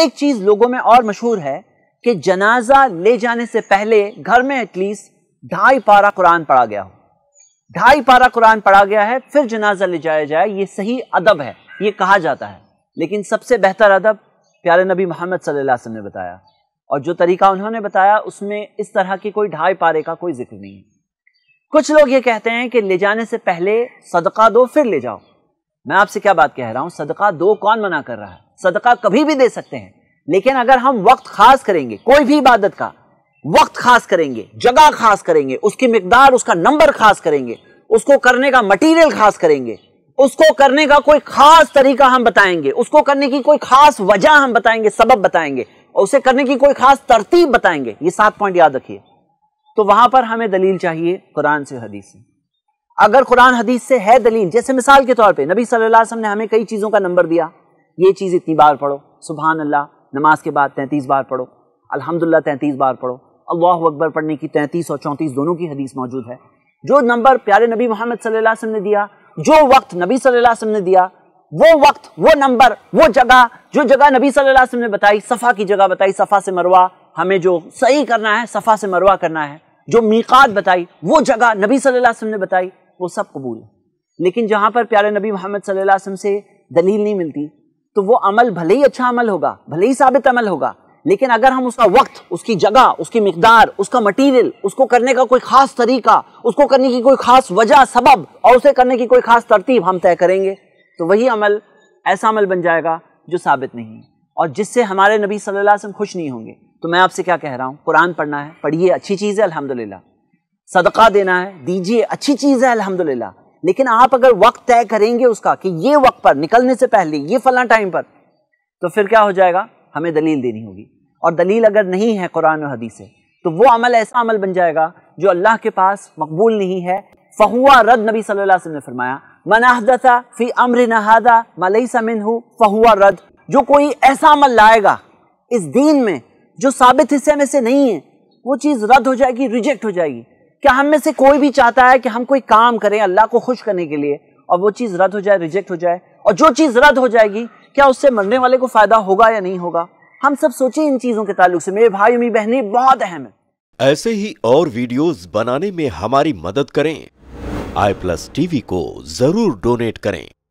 एक चीज लोगों में और मशहूर है कि जनाजा ले जाने से पहले घर में एटलीस्ट ढाई पारा कुरान पढ़ा गया हो ढाई पारा कुरान पढ़ा गया है फिर जनाजा ले जाया जाए ये सही अदब है ये कहा जाता है लेकिन सबसे बेहतर अदब प्यारे नबी मोहम्मद सल्लल्लाहु अलैहि वसल्लम ने बताया और जो तरीका उन्होंने बताया उसमें इस तरह की कोई ढाई पारे का कोई जिक्र नहीं है कुछ लोग ये कहते हैं कि ले जाने से पहले सदका दो फिर ले जाओ मैं आपसे क्या बात कह रहा हूँ सदका दो कौन मना कर रहा है सदका कभी भी दे सकते हैं लेकिन अगर हम वक्त खास करेंगे कोई भी इबादत का वक्त खास करेंगे जगह खास करेंगे उसकी मकदार उसका नंबर खास करेंगे उसको करने का मटीरियल खास करेंगे उसको करने का कोई खास तरीका हम बताएंगे उसको करने की कोई खास वजह हम बताएंगे सबब बताएंगे और उसे करने की कोई खास तरतीब बताएंगे ये सात पॉइंट याद रखिए तो वहां पर हमें दलील चाहिए कुरान से हदीस से अगर कुरान हदीस से है दलील जैसे मिसाल के तौर पे नबी सल्लल्लाहु अलैहि वसल्लम ने हमें कई चीज़ों का नंबर दिया ये चीज़ इतनी बार पढ़ो सुबह अल्लाह नमाज के बाद तैंतीस बार पढ़ो अल्हम्दुलिल्लाह तैंतीस बार पढ़ो अल्लाह अकबर पढ़ने की तैंतीस और चौंतीस दोनों की हदीस मौजूद है जो नंबर प्यारे नबी मोहम्मद सल्लल्लाहु अलैहि वसल्लम ने दिया जो वक्त नबी सल्लल्लाहु अलैहि वसल्लम ने दिया वो वक्त वो नंबर वो जगह जो जगह नबी सल अलैहि ने बताई सफ़ा की जगह बताई सफ़ा से मरवा हमें जो सही करना है सफ़ा से मरवा करना है जो मीकात बताई वो जगह नबी सल्लल्लाहु ने बताई वो सब कबूल है लेकिन जहाँ पर प्यारे नबी मोहम्मद सल्लल्लाहु से दलील नहीं मिलती तो वो अमल भले ही अच्छा अमल होगा भले ही साबित अमल होगा लेकिन अगर हम उसका वक्त उसकी जगह उसकी मकदार उसका मटीरियल उसको करने का कोई खास तरीका उसको करने की कोई खास वजह सबब और उसे करने की कोई खास तरतीब हम तय करेंगे तो वही अमल ऐसा अमल बन जाएगा जो साबित नहीं है और जिससे हमारे नबी सल्लल्लाहु अलैहि वसल्लम खुश नहीं होंगे तो मैं आपसे क्या कह रहा हूँ कुरान पढ़ना है पढ़िए अच्छी चीज़ है अलहमदिल्ला सदका देना है दीजिए अच्छी चीज़ है अलहमदिल्ला लेकिन आप अगर वक्त तय करेंगे उसका कि ये वक्त पर निकलने से पहले ये फला टाइम पर तो फिर क्या हो जाएगा हमें दलील देनी होगी और दलील अगर नहीं है कुरान और हदीस से तो वो अमल ऐसा अमल बन जाएगा जो अल्लाह के पास मकबूल नहीं है फहुआ रद नबी सल्लल्लाहु अलैहि वसल्लम ने फरमाया मनाहदता फी अम्र नहादा मलई समिन हु फहुआ रद जो कोई ऐसा अमल लाएगा इस दीन में जो साबित हिस्से में से नहीं है वो चीज़ रद्द हो जाएगी रिजेक्ट हो जाएगी क्या हम में से कोई भी चाहता है कि हम कोई काम करें अल्लाह को खुश करने के लिए और वो चीज़ रद्द हो जाए रिजेक्ट हो जाए और जो चीज़ रद्द हो जाएगी क्या उससे मरने वाले को फ़ायदा होगा या नहीं होगा हम सब सोचें इन चीज़ों के ताल्लुक से मेरे भाई मेरी बहनें बहुत अहम है ऐसे ही और वीडियोस बनाने में हमारी मदद करें आई प्लस टीवी को जरूर डोनेट करें